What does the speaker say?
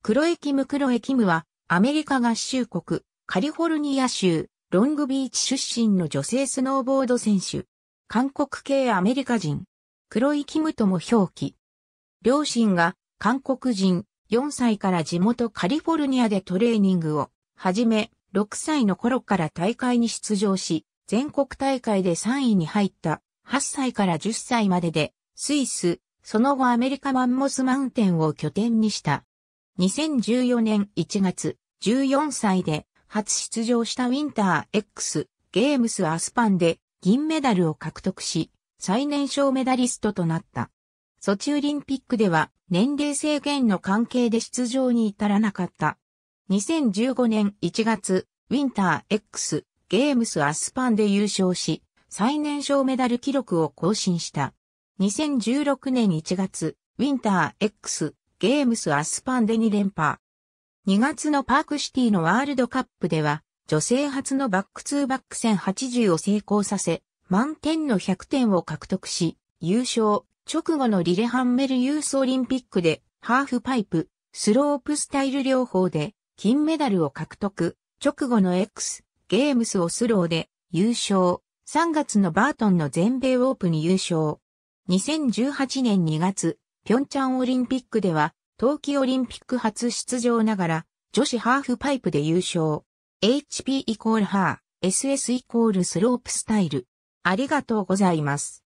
クロエキム・クロエキムは、アメリカ合衆国、カリフォルニア州、ロングビーチ出身の女性スノーボード選手。韓国系アメリカ人。クロイ・キムとも表記。両親が韓国人、4歳から地元カリフォルニアでトレーニングを始め、6歳の頃から大会に出場し、全国大会で3位に入った8歳から10歳までで、スイス、その後アメリカマンモスマウンテンを拠点にした2014年1月、14歳で初出場したウィンター X ゲームスアスパンで銀メダルを獲得し、最年少メダリストとなった。ソチオリンピックでは年齢制限の関係で出場に至らなかった。2015年1月、ウィンター X ゲームスアスパンで優勝し、最年少メダル記録を更新した。2016年1月、ウィンター X ゲームスアスパンで2連覇。2月のパークシティのワールドカップでは、女性初のバックツーバック戦80を成功させ、満点の100点を獲得し、優勝、直後のリレハンメルユースオリンピックで、ハーフパイプ、スロープスタイル両方で、金メダルを獲得、直後の X、ゲームスをスローで、優勝、3月のバートンの全米オープンに優勝。2018年2月、平昌オリンピックでは、冬季オリンピック初出場ながら、女子ハーフパイプで優勝。HP イコールハー、SS イコールスロープスタイル。ありがとうございます。